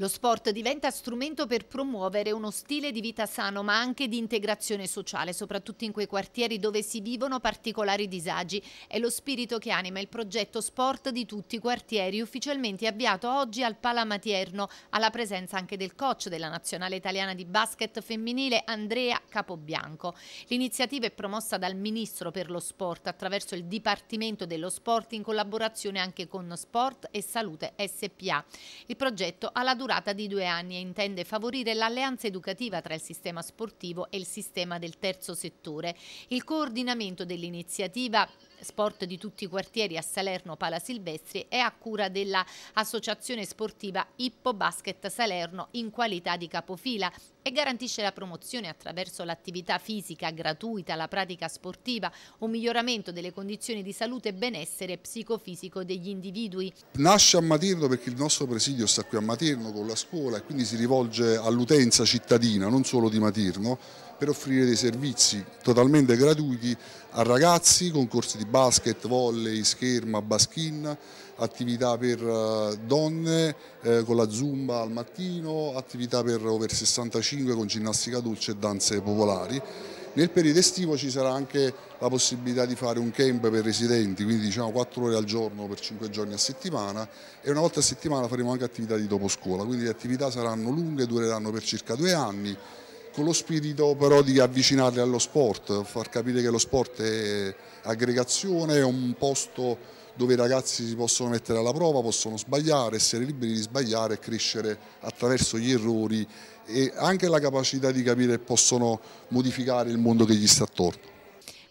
Lo sport diventa strumento per promuovere uno stile di vita sano ma anche di integrazione sociale, soprattutto in quei quartieri dove si vivono particolari disagi. È lo spirito che anima il progetto Sport di tutti i quartieri, ufficialmente avviato oggi al Palamaterno, alla presenza anche del coach della nazionale italiana di basket femminile Andrea Capobianco. L'iniziativa è promossa dal Ministro per lo Sport attraverso il Dipartimento dello Sport in collaborazione anche con Sport e Salute SPA. Il progetto ha la durata durata di due anni e intende favorire l'alleanza educativa tra il sistema sportivo e il sistema del terzo settore. Il coordinamento dell'iniziativa sport di tutti i quartieri a Salerno Pala Silvestri è a cura dell'associazione sportiva Ippo Basket Salerno in qualità di capofila e garantisce la promozione attraverso l'attività fisica gratuita, la pratica sportiva, un miglioramento delle condizioni di salute e benessere psicofisico degli individui. Nasce a Materno perché il nostro presidio sta qui a Materno con la scuola e quindi si rivolge all'utenza cittadina, non solo di Materno, per offrire dei servizi totalmente gratuiti a ragazzi con corsi di basket, volley, scherma, baschin, attività per eh, donne eh, con la zumba al mattino, attività per over 65 con ginnastica dolce e danze popolari. Nel periodo estivo ci sarà anche la possibilità di fare un camp per residenti, quindi diciamo 4 ore al giorno per 5 giorni a settimana e una volta a settimana faremo anche attività di dopo scuola, quindi le attività saranno lunghe, dureranno per circa due anni con lo spirito però di avvicinarli allo sport, far capire che lo sport è aggregazione, è un posto dove i ragazzi si possono mettere alla prova, possono sbagliare, essere liberi di sbagliare e crescere attraverso gli errori e anche la capacità di capire che possono modificare il mondo che gli sta attorno.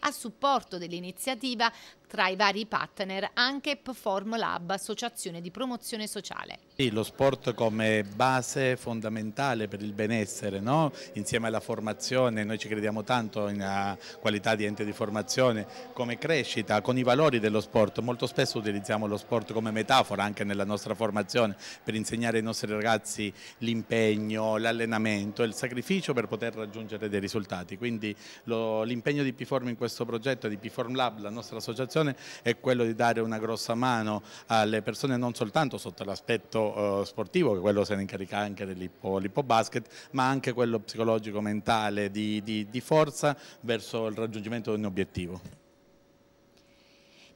A supporto dell'iniziativa tra i vari partner anche Perform Lab, associazione di promozione sociale. Sì, lo sport come base fondamentale per il benessere, no? insieme alla formazione, noi ci crediamo tanto in qualità di ente di formazione, come crescita, con i valori dello sport, molto spesso utilizziamo lo sport come metafora anche nella nostra formazione per insegnare ai nostri ragazzi l'impegno, l'allenamento, il sacrificio per poter raggiungere dei risultati, quindi l'impegno di Piform in questo progetto, di Piform Lab, la nostra associazione, amministrazione è quello di dare una grossa mano alle persone non soltanto sotto l'aspetto eh, sportivo, che quello se ne incarica anche dell'ippo basket, ma anche quello psicologico, mentale, di, di, di forza verso il raggiungimento di un obiettivo.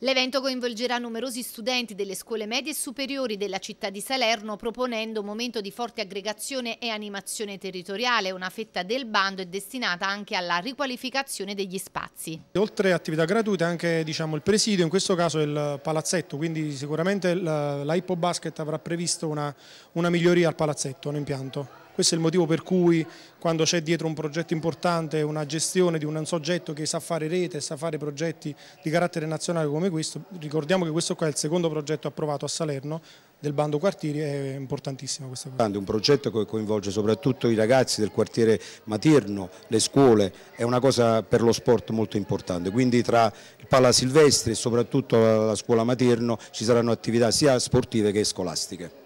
L'evento coinvolgerà numerosi studenti delle scuole medie e superiori della città di Salerno proponendo un momento di forte aggregazione e animazione territoriale. Una fetta del bando è destinata anche alla riqualificazione degli spazi. Oltre attività gratuite anche diciamo, il presidio, in questo caso il palazzetto, quindi sicuramente la, Hippo Basket avrà previsto una, una miglioria al palazzetto, un impianto. Questo è il motivo per cui quando c'è dietro un progetto importante, una gestione di un soggetto che sa fare rete, sa fare progetti di carattere nazionale come questo, ricordiamo che questo qua è il secondo progetto approvato a Salerno del bando quartieri, è importantissima questa cosa. Un progetto che coinvolge soprattutto i ragazzi del quartiere materno, le scuole, è una cosa per lo sport molto importante, quindi tra il Pala Silvestri e soprattutto la scuola materno ci saranno attività sia sportive che scolastiche.